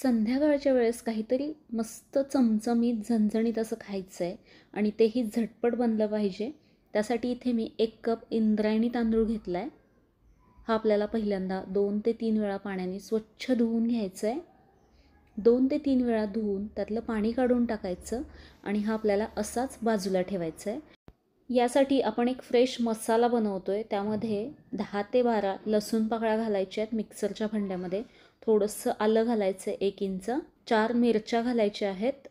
संध्याकाळच्या वेळेस काहीतरी मस्त चमचमीत झणझणीत असं खायचं आहे आणि तेही झटपट बनलं पाहिजे त्यासाठी इथे मी एक कप इंद्रायणी तांदूळ घेतला आहे हा आपल्याला पहिल्यांदा दोन ते तीन वेळा पाण्याने स्वच्छ धुवून घ्यायचं आहे दोन ते तीन वेळा धुवून त्यातलं पाणी काढून टाकायचं आणि हा आपल्याला असाच बाजूला ठेवायचा आहे यासाठी आपण एक फ्रेश मसाला बनवतो आहे त्यामध्ये दहा ते बारा लसूण पाकळ्या घालायच्या आहेत मिक्सरच्या भांड्यामध्ये थोडंसं आलं घालायचं आहे एक इंच चार मिरच्या घालायच्या आहेत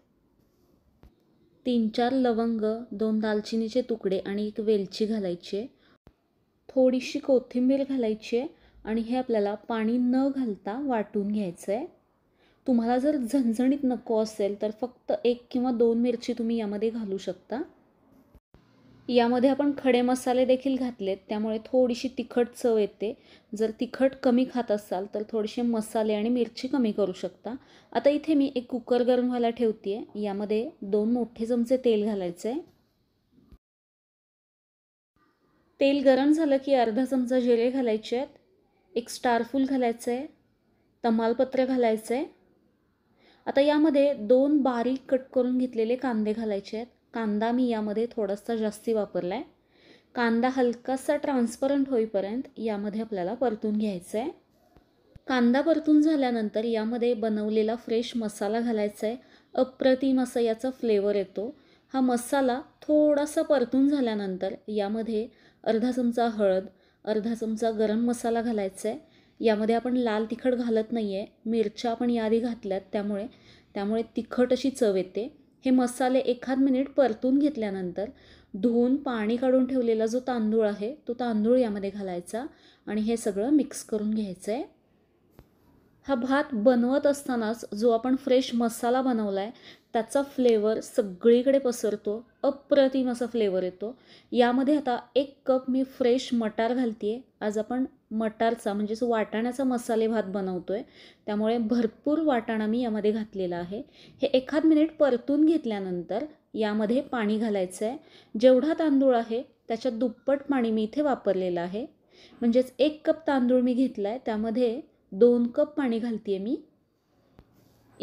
तीन चार लवंग दोन दालचिनीचे तुकडे आणि एक वेलची घालायची आहे थोडीशी कोथिंबीर घालायची आहे आणि हे आपल्याला पाणी न घालता वाटून घ्यायचं आहे तुम्हाला जर झणझणीत नको असेल तर फक्त एक किंवा दोन मिरची तुम्ही यामध्ये घालू शकता यामध्ये आपण खडे मसाले देखील घातलेत त्यामुळे थोडीशी तिखट चव येते जर तिखट कमी खात असाल तर थोडेसे मसाले आणि मिरची कमी करू शकता आता इथे मी एक कुकर गरम व्हायला ठेवते आहे यामध्ये दोन मोठे चमचे तेल घालायचं आहे तेल गरम झालं की अर्धा चमचा जिरे घालायचे आहेत एक स्टारफूल घालायचं आहे तमालपत्र घालायचं आहे आता यामध्ये दोन बारीक कट करून घेतलेले कांदे घालायचे आहेत कांदा मी यामध्ये थोडासा जास्ती वापरला आहे कांदा हलकासा ट्रान्सपरंट होईपर्यंत यामध्ये आपल्याला परतून घ्यायचा आहे कांदा परतून झाल्यानंतर यामध्ये बनवलेला फ्रेश मसाला घालायचा आहे अप्रतिम असा याचा फ्लेवर येतो हा मसाला थोडासा परतून झाल्यानंतर यामध्ये अर्धा चमचा हळद अर्धा चमचा गरम मसाला घालायचा आहे यामध्ये आपण लाल तिखट घालत नाही आहे मिरच्या आपण याआधी घातल्यात त्यामुळे त्यामुळे तिखट अशी चव येते हे मसाले एखाद मिनिट परतून घेतल्यानंतर धुवून पाणी काढून ठेवलेला जो तांदूळ आहे तो तांदूळ यामध्ये घालायचा आणि हे सगळं मिक्स करून घ्यायचं आहे हा भात बनवत असतानाच जो आपण फ्रेश मसाला बनवला आहे त्याचा फ्लेवर सगळीकडे पसरतो अप्रतिम असा फ्लेवर येतो यामध्ये आता एक कप मी फ्रेश मटार घालते आहे आज आपण मटारचा म्हणजेच वाटाण्याचा मसाले भात बनवतो आहे त्यामुळे भरपूर वाटाणा मी यामध्ये घातलेला आहे हे एखाद मिनिट परतून घेतल्यानंतर यामध्ये पाणी घालायचं आहे जेवढा तांदूळ आहे त्याच्यात दुप्पट पाणी मी इथे वापरलेलं आहे म्हणजेच एक कप तांदूळ मी घेतला आहे त्यामध्ये दोन कप पाणी घालते आहे मी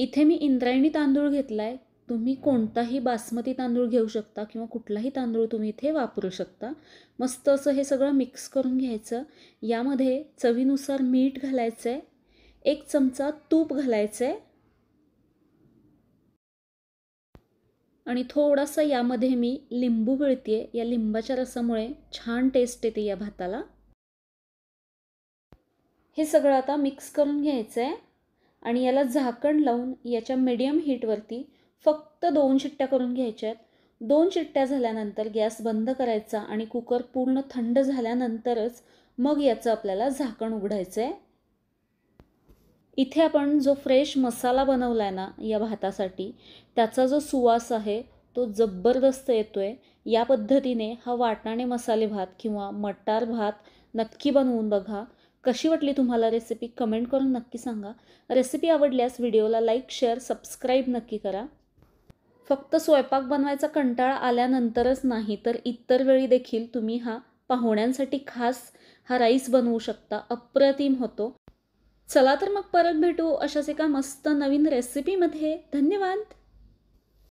इथे मी इंद्रायणी तांदूळ घेतला आहे तुम्ही कोणताही बासमती तांदूळ घेऊ शकता किंवा कुठलाही तांदूळ तुम्ही इथे वापरू शकता मस्त असं हे सगळं मिक्स करून घ्यायचं यामध्ये चवीनुसार मीठ घालायचं आहे एक चमचा तूप घालायचं आहे आणि थोडासा यामध्ये मी लिंबू आहे या लिंबाच्या रसामुळे छान टेस्ट येते या भाताला हे सगळं आता मिक्स करून घ्यायचं आहे आणि याला झाकण लावून याच्या मीडियम हीटवरती फक्त दोन शिट्ट्या करून घ्यायच्या आहेत दोन शिट्ट्या झाल्यानंतर गॅस बंद करायचा आणि कुकर पूर्ण थंड झाल्यानंतरच मग याचं आपल्याला झाकण उघडायचं आहे इथे आपण जो फ्रेश मसाला बनवला आहे ना या भातासाठी त्याचा जो सुवास आहे तो जबरदस्त येतो आहे या पद्धतीने हा वाटाणे मसाले भात किंवा मटार भात नक्की बनवून बघा कशी वाटली तुम्हाला रेसिपी कमेंट करून नक्की सांगा रेसिपी आवडल्यास व्हिडिओला लाईक शेअर सबस्क्राईब नक्की करा फक्त स्वयंपाक बनवायचा कंटाळा आल्यानंतरच नाही तर इतर वेळी देखील तुम्ही हा पाहुण्यांसाठी खास हा राईस बनवू शकता अप्रतिम होतो चला तर मग परत भेटू अशाच एका मस्त नवीन रेसिपीमध्ये धन्यवाद